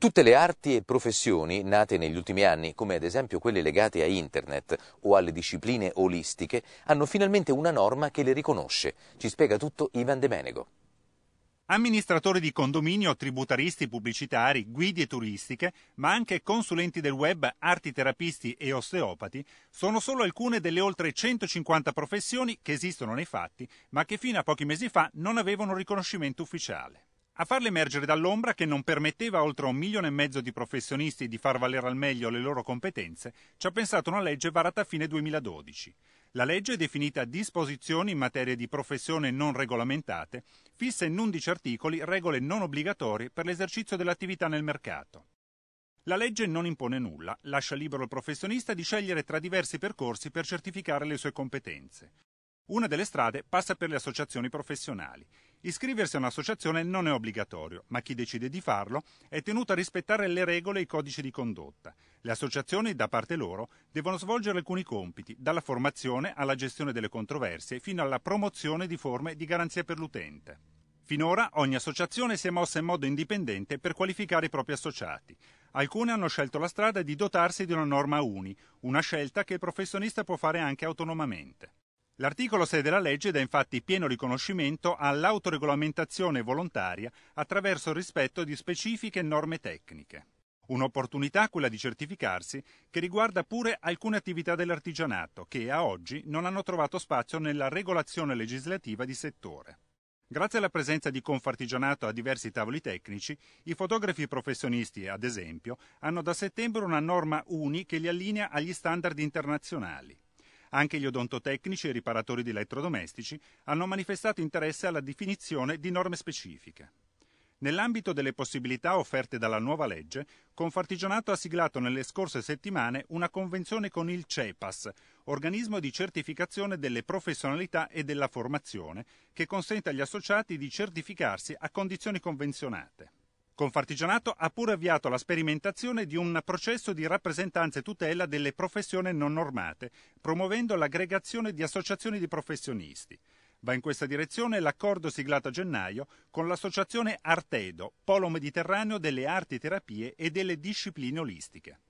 Tutte le arti e professioni nate negli ultimi anni, come ad esempio quelle legate a internet o alle discipline olistiche, hanno finalmente una norma che le riconosce. Ci spiega tutto Ivan De Menego. Amministratori di condominio, tributaristi pubblicitari, guide turistiche, ma anche consulenti del web, artiterapisti e osteopati, sono solo alcune delle oltre 150 professioni che esistono nei fatti, ma che fino a pochi mesi fa non avevano riconoscimento ufficiale a farle emergere dall'ombra che non permetteva a oltre un milione e mezzo di professionisti di far valere al meglio le loro competenze, ci ha pensato una legge varata a fine 2012. La legge, definita Disposizioni in materia di professione non regolamentate, fissa in 11 articoli regole non obbligatorie per l'esercizio dell'attività nel mercato. La legge non impone nulla, lascia libero il professionista di scegliere tra diversi percorsi per certificare le sue competenze. Una delle strade passa per le associazioni professionali. Iscriversi a un'associazione non è obbligatorio, ma chi decide di farlo è tenuto a rispettare le regole e i codici di condotta. Le associazioni, da parte loro, devono svolgere alcuni compiti, dalla formazione alla gestione delle controversie fino alla promozione di forme di garanzia per l'utente. Finora ogni associazione si è mossa in modo indipendente per qualificare i propri associati. Alcune hanno scelto la strada di dotarsi di una norma UNI, una scelta che il professionista può fare anche autonomamente. L'articolo 6 della legge dà infatti pieno riconoscimento all'autoregolamentazione volontaria attraverso il rispetto di specifiche norme tecniche. Un'opportunità quella di certificarsi che riguarda pure alcune attività dell'artigianato che a oggi non hanno trovato spazio nella regolazione legislativa di settore. Grazie alla presenza di Confartigianato a diversi tavoli tecnici, i fotografi professionisti, ad esempio, hanno da settembre una norma UNI che li allinea agli standard internazionali. Anche gli odontotecnici e i riparatori di elettrodomestici hanno manifestato interesse alla definizione di norme specifiche. Nell'ambito delle possibilità offerte dalla nuova legge, Confartigianato ha siglato nelle scorse settimane una convenzione con il CEPAS, organismo di certificazione delle professionalità e della formazione, che consente agli associati di certificarsi a condizioni convenzionate. Confartigianato ha pure avviato la sperimentazione di un processo di rappresentanza e tutela delle professioni non normate, promuovendo l'aggregazione di associazioni di professionisti. Va in questa direzione l'accordo siglato a gennaio con l'associazione Artedo, Polo Mediterraneo delle Arti Terapie e delle Discipline Olistiche.